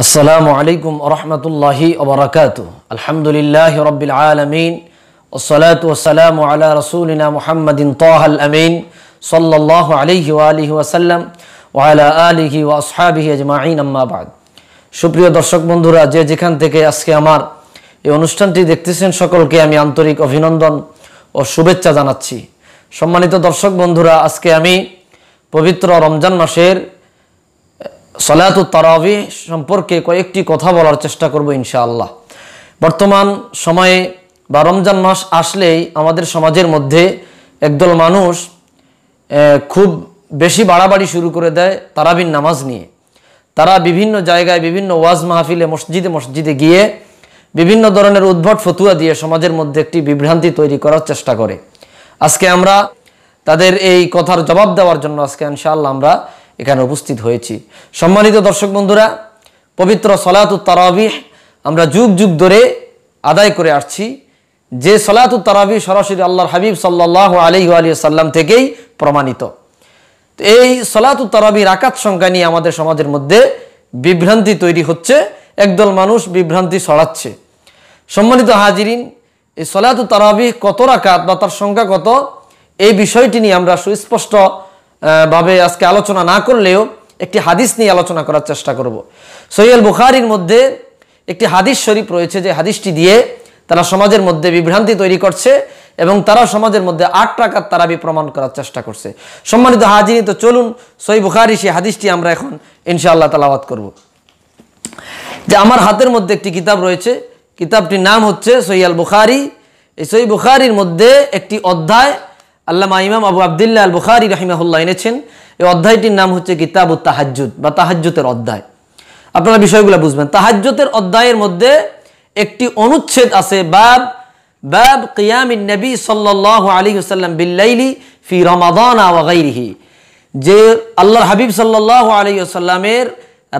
আসসালামু আলাইকুম রহমতুল্লাহি ওবরাকাত আলহামদুলিল্লাহ রবিল আলমিন ওসলাত ওসালাম আলা রসুলিনা মুহাম্মদিন তোহাল আমিন সল্লাহ আলিহি আলহি ওয়াসাল্লাম ওয়ালা আলিহি ওয়াসহাবিহি আজমাইন আম্মাবাদ সুপ্রিয় দর্শক বন্ধুরা যে যেখান থেকে আজকে আমার এই অনুষ্ঠানটি দেখতেছেন সকলকে আমি আন্তরিক অভিনন্দন ও শুভেচ্ছা জানাচ্ছি সম্মানিত দর্শক বন্ধুরা আজকে আমি পবিত্র রমজান মাসের সলায়াতুল তারাবি সম্পর্কে কয়েকটি কথা বলার চেষ্টা করব ইনশাআল্লাহ বর্তমান সময়ে বা রমজান মাস আসলেই আমাদের সমাজের মধ্যে একদল মানুষ খুব বেশি বাড়াবাড়ি শুরু করে দেয় তারাবির নামাজ নিয়ে তারা বিভিন্ন জায়গায় বিভিন্ন ওয়াজ মাহফিলে মসজিদে মসজিদে গিয়ে বিভিন্ন ধরনের উদ্ভট ফতুয়া দিয়ে সমাজের মধ্যে একটি বিভ্রান্তি তৈরি করার চেষ্টা করে আজকে আমরা তাদের এই কথার জবাব দেওয়ার জন্য আজকে ইনশাআল্লাহ আমরা এখানে উপস্থিত হয়েছি সম্মানিত দর্শক বন্ধুরা পবিত্র সলাতু তারাবিহ আমরা যুগ যুগ ধরে আদায় করে আসছি যে সলাতু তারাবি সরাসরি আল্লাহর হাবিব সাল্লাহ আলি আলী সাল্লাম থেকেই প্রমাণিত এই সলাতু তারাবির আকাত সংখ্যা নিয়ে আমাদের সমাজের মধ্যে বিভ্রান্তি তৈরি হচ্ছে একদল মানুষ বিভ্রান্তি সরাচ্ছে সম্মানিত হাজিরিন এই সলাতু তারাবি কত রাকাত বা তার সংখ্যা কত এই বিষয়টি নিয়ে আমরা সুস্পষ্ট ভাবে আজকে আলোচনা না করলেও একটি হাদিস নিয়ে আলোচনা করার চেষ্টা করব সৈয়াল বুখারির মধ্যে একটি হাদিস শরীফ রয়েছে যে হাদিসটি দিয়ে তারা সমাজের মধ্যে বিভ্রান্তি তৈরি করছে এবং তারা সমাজের মধ্যে আট টাকার তারাবি প্রমাণ করার চেষ্টা করছে সম্মানিত হাজিনী তো চলুন সই বুখারি সেই হাদিসটি আমরা এখন ইনশাআল্লাহ তালাবাদ করব যে আমার হাতের মধ্যে একটি কিতাব রয়েছে কিতাবটির নাম হচ্ছে সৈয়াল বুখারি এই সই বুখারির মধ্যে একটি অধ্যায় আল্লামা ইমাম আবু আবদুল্লাহ আল বুখারি রাহিমাহুল্লাহ এনেছেন এই অধ্যায়টির নাম হচ্ছে কিতাব ও তাহাজ্জুদ বা তাহাজ্জুতের অধ্যায় আপনারা বিষয়গুলো বুঝবেন তাহাজ্জুতের অধ্যায়ের মধ্যে একটি অনুচ্ছেদ আছে বাব বাব কিয়ামিন নবী সাল্লাহ আলী হুসাল্লাম বিল্লাইলি ফি রমাদান আওয়াগাইরিহি যে আল্লাহর হাবিব সাল্লাহ আলী আসাল্লামের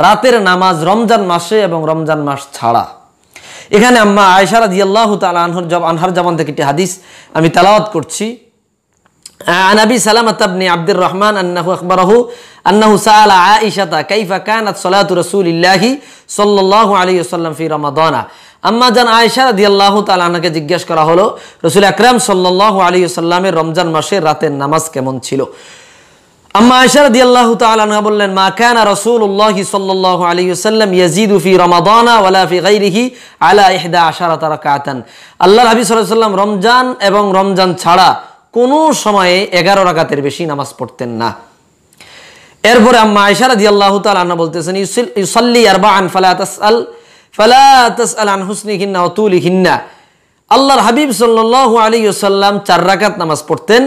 রাতের নামাজ রমজান মাসে এবং রমজান মাস ছাড়া এখানে আম্মা আয়সারাদ ইয়াল্লাহ তাল আনহর আনহার জবান থেকে একটি হাদিস আমি তালাওয়াত করছি عن ابي আব্দুর بن عبد الرحمن انه اخبره انه سال عائشه كيف كانت صلاه رسول الله صلى الله عليه وسلم في رمضان আম্মা জান আয়সা আল্লাহ তালাকে জিজ্ঞেস করা হলো রসুল আকরাম সাল্লাহ আলী সাল্লামের রমজান মাসে রাতের নামাজ কেমন ছিল আম্মা আয়সা রাদি আল্লাহ বললেন মা কানা রসুল্লাহ সাল্লাহ আলী সাল্লাম ইয়াজিদু রমাদানা ওয়ালা ফি গাইরিহি আলা ইহদা আশারা তারা কাতান আল্লাহ হাবি সাল্লাম রমজান এবং রমজান ছাড়া কোনো সময়ে এগারো রাকাতের বেশি নামাজ পড়তেন না এরপরে আম্মা আয়সারা দি আল্লাহ তালা বলতেছেন ইউসাল্লি আর বা আন ফালাতাস আল ফালাতাস আল আন হুসনি হিন্না তুলি হিন্না আল্লাহর হাবিব সাল্লাহ আলী সাল্লাম চার রাকাত নামাজ পড়তেন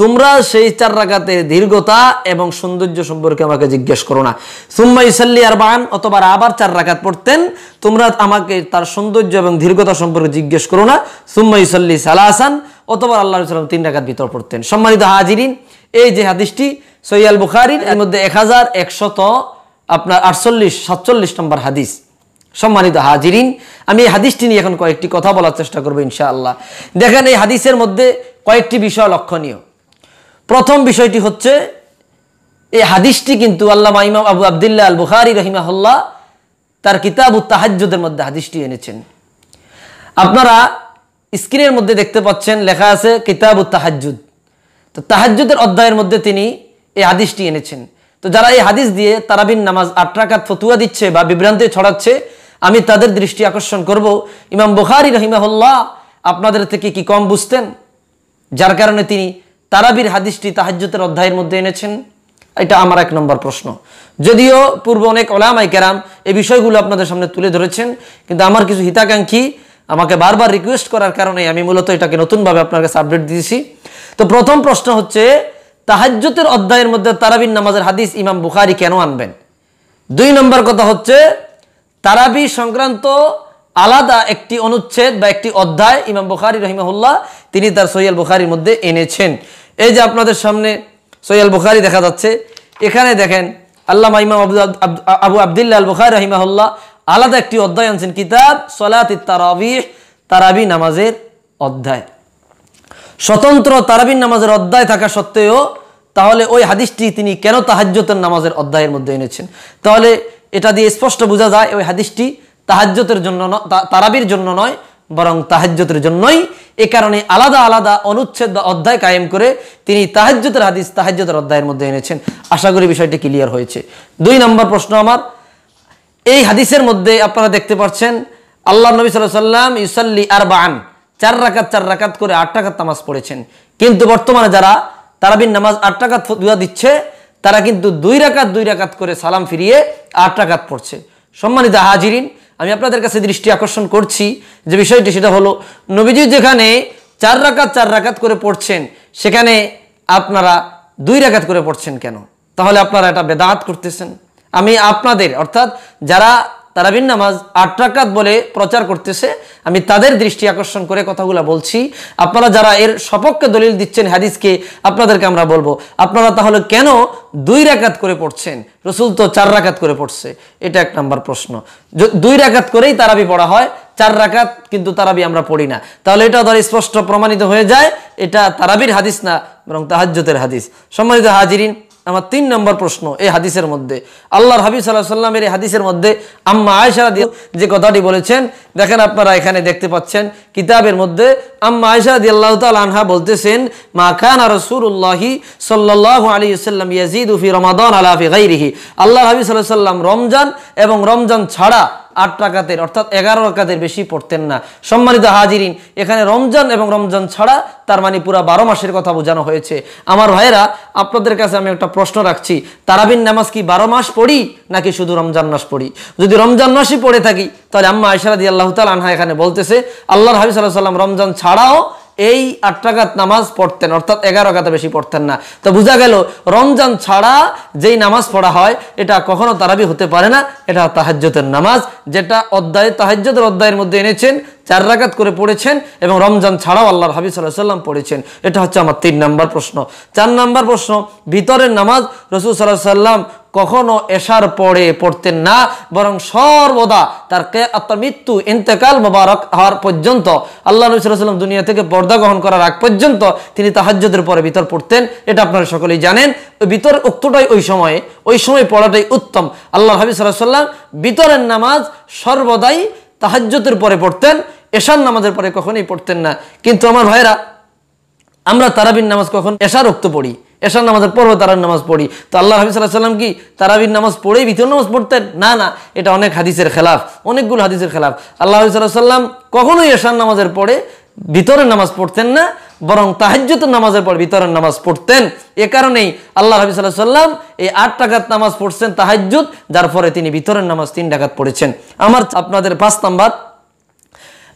তোমরা সেই চার রাকাতের দীর্ঘতা এবং সৌন্দর্য সম্পর্কে আমাকে জিজ্ঞেস করো না সুম্মা ইসাল্লি আর বান অথবা আবার চার রাকাত পড়তেন তোমরা আমাকে তার সৌন্দর্য এবং দীর্ঘতা সম্পর্কে জিজ্ঞেস করো না সুম্মা ইসাল্লি সালাহান অথবা আল্লাহ সাল্লাম তিন রাকাত ভিতর পড়তেন সম্মানিত হাজিরিন এই যে হাদিসটি সৈয়াল বুখারির এর মধ্যে এক হাজার একশত আপনার আটচল্লিশ সাতচল্লিশ নম্বর হাদিস সম্মানিত হাজিরিন আমি এই হাদিসটি নিয়ে এখন কয়েকটি কথা বলার চেষ্টা করবো ইনশাআল্লাহ দেখেন এই হাদিসের মধ্যে কয়েকটি বিষয় লক্ষণীয় প্রথম বিষয়টি হচ্ছে এই হাদিসটি কিন্তু আল্লামা ইমাম আবু আবদুল্লাহ আল বুখারি রহিমাহুল্লাহ তার কিতাব তাহাজ্জুদের মধ্যে হাদিসটি এনেছেন আপনারা স্ক্রিনের মধ্যে দেখতে পাচ্ছেন লেখা আছে কিতাব তাহাজ্জুদ তো তাহাজ্জুদের অধ্যায়ের মধ্যে তিনি এই হাদিসটি এনেছেন তো যারা এই হাদিস দিয়ে তারাবিন নামাজ আট্রাকাত ফতুয়া দিচ্ছে বা বিভ্রান্তি ছড়াচ্ছে আমি তাদের দৃষ্টি আকর্ষণ করব ইমাম বুখারি রহিমাহুল্লাহ আপনাদের থেকে কি কম বুঝতেন যার কারণে তিনি তারাবির হাদিসটি তাহাজ্যতের অধ্যায়ের মধ্যে এনেছেন এটা আমার এক নম্বর প্রশ্ন যদিও পূর্ব অনেক ওলামাই কেরাম এই বিষয়গুলো আপনাদের সামনে তুলে ধরেছেন কিন্তু আমার কিছু হিতাকাঙ্ক্ষী আমাকে বারবার রিকোয়েস্ট করার কারণে আমি মূলত এটাকে নতুনভাবে আপনার কাছে আপডেট দিয়েছি তো প্রথম প্রশ্ন হচ্ছে তাহাজ্যতের অধ্যায়ের মধ্যে তারাবির নামাজের হাদিস ইমাম বুখারি কেন আনবেন দুই নম্বর কথা হচ্ছে তারাবি সংক্রান্ত আলাদা একটি অনুচ্ছেদ বা একটি অধ্যায় ইমাম বুখারি রহিমাহুল্লাহ তিনি তার সৈয়াল বুখারির মধ্যে এনেছেন এই যে আপনাদের সামনে সৈয়াল বুখারি দেখা যাচ্ছে এখানে দেখেন আল্লাহ ইমাম আবু আবু আবদুল্লাহ আল বুখারি রহিমাহুল্লাহ আলাদা একটি অধ্যায় আনছেন কিতাব সলাত তারাবিহ তারাবি নামাজের অধ্যায় স্বতন্ত্র তারাবিন নামাজের অধ্যায় থাকা সত্ত্বেও তাহলে ওই হাদিসটি তিনি কেন তাহাজ্যতের নামাজের অধ্যায়ের মধ্যে এনেছেন তাহলে এটা দিয়ে স্পষ্ট বোঝা যায় ওই হাদিসটি তাহাজ্যতের জন্য তারাবির জন্য নয় বরং তাহাজ্যতের জন্যই এ কারণে আলাদা আলাদা অনুচ্ছেদ বা অধ্যায় কায়েম করে তিনি তাহাজ্যতের হাদিস তাহাজ্যতের অধ্যায়ের মধ্যে এনেছেন আশা করি বিষয়টি ক্লিয়ার হয়েছে দুই নম্বর প্রশ্ন আমার এই হাদিসের মধ্যে আপনারা দেখতে পাচ্ছেন আল্লাহ নবী সাল্লাহ সাল্লাম ইউসাল্লি আর বান চার রাকাত চার রাকাত করে আট টাকাত নামাজ পড়েছেন কিন্তু বর্তমানে যারা বিন নামাজ আট টাকাত দুয়া দিচ্ছে তারা কিন্তু দুই রাকাত দুই রাকাত করে সালাম ফিরিয়ে আট রাকাত পড়ছে সম্মানিত হাজিরিন আমি আপনাদের কাছে দৃষ্টি আকর্ষণ করছি যে বিষয়টি সেটা হলো নবীজি যেখানে চার রাকাত চার রাকাত করে পড়ছেন সেখানে আপনারা দুই রাকাত করে পড়ছেন কেন তাহলে আপনারা এটা বেদাত করতেছেন আমি আপনাদের অর্থাৎ যারা তারাবিন নামাজ আট রাকাত বলে প্রচার করতেছে আমি তাদের দৃষ্টি আকর্ষণ করে কথাগুলো বলছি আপনারা যারা এর সপক্ষে দলিল দিচ্ছেন হাদিসকে আপনাদেরকে আমরা বলবো আপনারা তাহলে কেন দুই রাকাত করে পড়ছেন রসুল তো চার রাকাত করে পড়ছে এটা এক নাম্বার প্রশ্ন দুই রাকাত করেই তারাবি পড়া হয় চার রাকাত কিন্তু তারাবি আমরা পড়ি না তাহলে এটা ধর স্পষ্ট প্রমাণিত হয়ে যায় এটা তারাবির হাদিস না বরং তাহাজ্যতের হাদিস সম্মানিত হাজিরিন আমার তিন নম্বর প্রশ্ন এই হাদিসের মধ্যে আল্লাহর হাবি সাল্লাহ সাল্লামের এই হাদিসের মধ্যে আম্মা আয়সারা দিয়ে যে কথাটি বলেছেন দেখেন আপনারা এখানে দেখতে পাচ্ছেন কিতাবের মধ্যে আম্মা আয়সা দি আল্লাহ আনহা বলতেছেন মা খান রসুল্লাহি সাল্লাহ আলী সাল্লাম ইয়াজিদ উফি রমাদন আলাফি গাইরিহি আল্লাহ হাবি সাল্লাহ সাল্লাম রমজান এবং রমজান ছাড়া আট টাকাতের অর্থাৎ এগারো টাকাতের বেশি পড়তেন না সম্মানিত হাজিরিন এখানে রমজান এবং রমজান ছাড়া তার মানে পুরো বারো মাসের কথা বোঝানো হয়েছে আমার ভাইয়েরা আপনাদের কাছে আমি একটা প্রশ্ন রাখছি তারাবিন নামাজ কি বারো মাস পড়ি নাকি শুধু রমজান মাস পড়ি যদি রমজান মাসই পড়ে থাকি তাহলে আম্মা আয়সারাদি আল্লাহ তাল আনহা এখানে বলতেছে আল্লাহর হাবিব সাল্লাহ সাল্লাম রমজান ছাড়াও এই আট নামাজ পড়তেন অর্থাৎ এগারো কাতে বেশি পড়তেন না তো বোঝা গেল রমজান ছাড়া যেই নামাজ পড়া হয় এটা কখনো তারাবি হতে পারে না এটা তাহাজ্যতের নামাজ যেটা অধ্যায় তাহাজ্যতের অধ্যায়ের মধ্যে এনেছেন চার রাগাত করে পড়েছেন এবং রমজান ছাড়াও আল্লাহর হাবি সাল্লাহ সাল্লাম পড়েছেন এটা হচ্ছে আমার তিন নাম্বার প্রশ্ন চার নাম্বার প্রশ্ন ভিতরের নামাজ রসুল সাল্লাহ সাল্লাম কখনো এসার পরে পড়তেন না বরং সর্বদা তার আত্মার মৃত্যু ইন্তেকাল মোবারক হওয়ার পর্যন্ত আল্লাহ নবীলাম দুনিয়া থেকে পর্দা গ্রহণ করার আগ পর্যন্ত তিনি তাহাজ্যদের পরে ভিতর পড়তেন এটা আপনারা সকলেই জানেন ভিতর উক্তটাই ওই সময়ে ওই সময় পড়াটাই উত্তম আল্লাহ হাবি সাল্লাম ভিতরের নামাজ সর্বদাই তাহাজ্যতের পরে পড়তেন এশার নামাজের পরে কখনই পড়তেন না কিন্তু আমার ভাইরা আমরা তারাবিন নামাজ কখন এশার উক্ত পড়ি এসার নামাজের পরও তারার নামাজ পড়ি তো আল্লাহ হাফিজ সাল্লাম কি তারাবির নামাজ পড়েই ভিতর নামাজ পড়তেন না না এটা অনেক হাদিসের খেলাফ অনেকগুলো হাদিসের খেলাফ আল্লাহ হাফিজ সাল্লাম কখনোই এসার নামাজের পরে ভিতরের নামাজ পড়তেন না বরং তাহাজ্যত নামাজের পর ভিতরের নামাজ পড়তেন এ কারণেই আল্লাহ হাবি সাল্লাহ সাল্লাম এই আট টাকাত নামাজ পড়ছেন তাহাজ্যুত যার ফলে তিনি ভিতরের নামাজ তিন টাকাত পড়েছেন আমার আপনাদের পাঁচ নাম্বার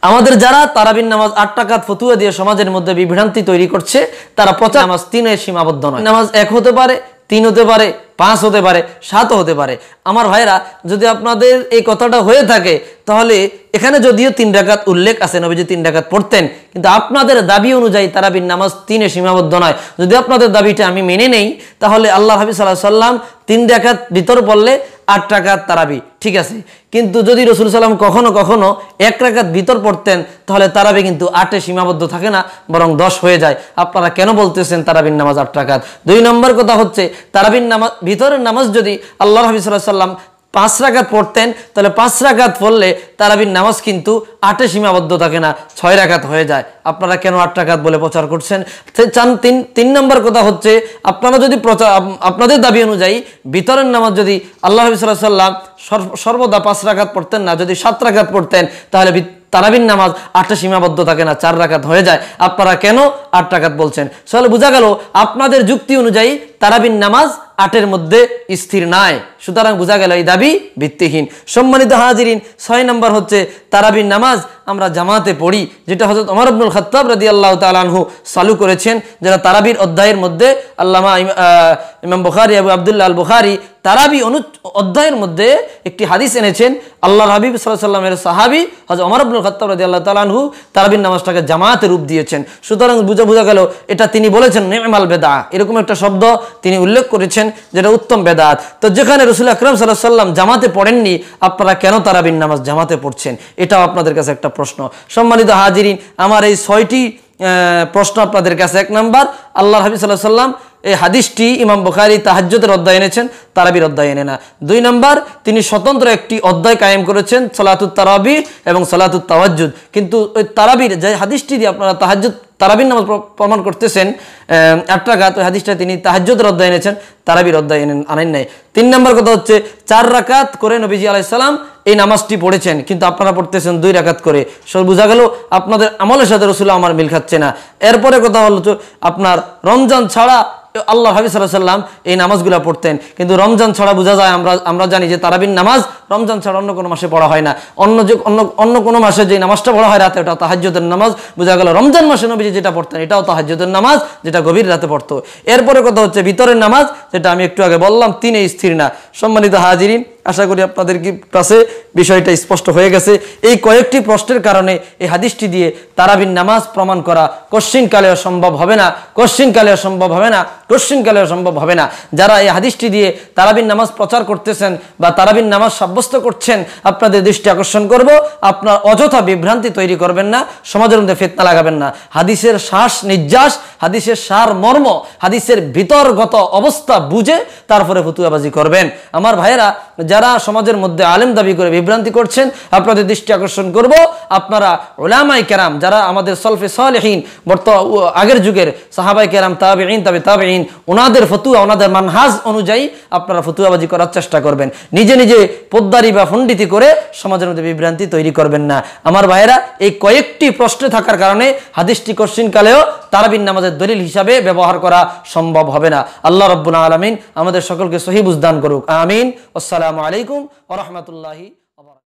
আমাদের যারা তারাবিন নামাজ আট টাকা ফতুয়া দিয়ে সমাজের মধ্যে বিভ্রান্তি তৈরি করছে তারা প্রচার নামাজ তিনের সীমাবদ্ধ নয় নামাজ এক হতে পারে তিন হতে পারে পাঁচ হতে পারে সাতও হতে পারে আমার ভাইরা যদি আপনাদের এই কথাটা হয়ে থাকে তাহলে এখানে যদিও তিন ডাকাত উল্লেখ আছে নবীজি তিন ডাকাত পড়তেন কিন্তু আপনাদের দাবি অনুযায়ী তারাবির নামাজ তিনে সীমাবদ্ধ নয় যদি আপনাদের দাবিটা আমি মেনে নেই তাহলে আল্লাহ হাবি সাল্লাহ সাল্লাম তিন ডাকাত ভিতর পড়লে আট টাকাত তারাবি ঠিক আছে কিন্তু যদি রসুল সাল্লাম কখনো কখনো এক রাকাত ভিতর পড়তেন তাহলে তারাবি কিন্তু আটে সীমাবদ্ধ থাকে না বরং দশ হয়ে যায় আপনারা কেন বলতেছেন তারাবির নামাজ আট টাকাত দুই নম্বর কথা হচ্ছে তারাবির নামাজ ভিতরের নামাজ যদি আল্লাহ হাবি সাল্লাহ সাল্লাম পাঁচ রাখাত পড়তেন তাহলে পাঁচ রাখাত পড়লে তারাবির নামাজ কিন্তু আটে সীমাবদ্ধ থাকে না ছয় রাঘাত হয়ে যায় আপনারা কেন আট রাঘাত বলে প্রচার করছেন চান তিন তিন নম্বর কথা হচ্ছে আপনারা যদি প্রচার আপনাদের দাবি অনুযায়ী বিতরণ নামাজ যদি আল্লাহ হাবি সাল্লাহ সাল্লাম সর্বদা পাঁচ রাঘাত পড়তেন না যদি সাত রাঘাত পড়তেন তাহলে তারাবিন নামাজ আটটা সীমাবদ্ধ থাকে না চার রাখাত হয়ে যায় আপনারা কেন আট রাকাত বলছেন তাহলে বোঝা গেল আপনাদের যুক্তি অনুযায়ী তারাবিন নামাজ আটের মধ্যে স্থির নাই সুতরাং বোঝা গেল এই দাবি ভিত্তিহীন সম্মানিত হাজিরিন ছয় নম্বর হচ্ছে তারাবির নামাজ আমরা জামাতে পড়ি যেটা হজরত অমর আব্দুল খতাব রাজি আল্লাহ তালাহু চালু করেছেন যারা তারাবির অধ্যায়ের মধ্যে আল্লামা ইমাম বুখারি আবু আবদুল্লাহ আল বুখারি তারাবি অনু অধ্যায়ের মধ্যে একটি হাদিস এনেছেন আল্লাহ হাবিব সাল্লামের সাহাবি হজর অমর আব্দুল খত্তাব রাজি আল্লাহ তালাহু তারাবির নামাজটাকে জামাতে রূপ দিয়েছেন সুতরাং বুঝা বোঝা গেল এটা তিনি বলেছেন নেমাল বেদা এরকম একটা শব্দ তিনি উল্লেখ করেছেন যেটা উত্তম বেদাত তো যেখানে রসুল আকরম সাল্লাহ সাল্লাম জামাতে পড়েননি আপনারা কেন তারাবিন নামাজ জামাতে পড়ছেন এটাও আপনাদের কাছে একটা প্রশ্ন সম্মানিত হাজিরিন আমার এই ছয়টি প্রশ্ন আপনাদের কাছে এক নম্বর আল্লাহ হাবিব সাল্লাহ সাল্লাম এই হাদিসটি ইমাম বুখারি তাহাজ্যতের অধ্যায় এনেছেন তারাবির অধ্যায় এনে না দুই নম্বর তিনি স্বতন্ত্র একটি অধ্যায় কায়েম করেছেন সলাতুত তারাবি এবং সলাতুত তাওয়াজ্জুদ কিন্তু ওই তারাবির যে হাদিসটি দিয়ে আপনারা তাহাজ্জুদ তারাবির নামাজ প্রমাণ করতেছেন আটটা গাত ওই হাদিসটা তিনি তাহাজ্যতের অধ্যায় এনেছেন তারাবির অধ্যায় এনে আনেন নাই তিন নম্বর কথা হচ্ছে চার রাকাত করে নবীজি আলাইসাল্লাম এই নামাজটি পড়েছেন কিন্তু আপনারা পড়তেছেন দুই রাকাত করে সব বোঝা গেল আপনাদের আমলের সাথে রসুল আমার মিল খাচ্ছে না এরপরে কথা হলো আপনার রমজান ছাড়া আল্লাহ হাবি সাল্লাহ সাল্লাম এই নামাজগুলো পড়তেন কিন্তু রমজান ছাড়া বোঝা যায় আমরা আমরা জানি যে তারাবিন নামাজ রমজান ছাড়া অন্য কোনো মাসে পড়া হয় না অন্য যে অন্য অন্য কোনো মাসে যে নামাজটা পড়া হয় রাতে ওটা তাহাজ্যদের নামাজ বোঝা গেল রমজান মাসে নবী যেটা পড়তেন এটাও তাহাজ্যদের নামাজ যেটা গভীর রাতে পড়তো এরপরে কথা হচ্ছে ভিতরের নামাজ যেটা আমি একটু আগে বললাম তিনে স্থির না সম্মানিত হাজিরিন আশা করি আপনাদের কাছে বিষয়টা স্পষ্ট হয়ে গেছে এই কয়েকটি প্রশ্নের কারণে এই হাদিসটি দিয়ে তারাবিন নামাজ প্রমাণ করা কশ্চিনকালে অসম্ভব হবে না কশ্চিনকালে অসম্ভব হবে না কশ্চিনকালে অসম্ভব হবে না যারা এই হাদিসটি দিয়ে তারাবিন নামাজ প্রচার করতেছেন বা তারাবিন নামাজ সাব্যস্ত করছেন আপনাদের দৃষ্টি আকর্ষণ করব আপনার অযথা বিভ্রান্তি তৈরি করবেন না সমাজের মধ্যে ফেতনা লাগাবেন না হাদিসের শ্বাস নির্যাস হাদিসের সার মর্ম হাদিসের ভিতরগত অবস্থা বুঝে তারপরে ফতুয়াবাজি করবেন আমার ভাইয়েরা যারা যারা সমাজের মধ্যে আলেম দাবি করে বিভ্রান্তি করছেন আপনাদের দৃষ্টি আকর্ষণ করব আপনারা ওলামাই কেরাম যারা আমাদের সলফে সালেহীন বর্ত আগের যুগের সাহাবাই কেরাম তাবেইন তাবে তাবেইন ওনাদের ফতুয়া ওনাদের মানহাজ অনুযায়ী আপনারা ফতুয়াবাজি করার চেষ্টা করবেন নিজে নিজে পোদ্দারি বা ফন্ডিতি করে সমাজের মধ্যে বিভ্রান্তি তৈরি করবেন না আমার ভাইয়েরা এই কয়েকটি প্রশ্নে থাকার কারণে হাদিসটি কোশ্চিনকালেও তারাবিন নামাজের দলিল হিসাবে ব্যবহার করা সম্ভব হবে না আল্লাহ রব্বুল আলমিন আমাদের সকলকে সহি বুঝদান করুক আমিন আসসালাম আসসালামু আলাইকুম ও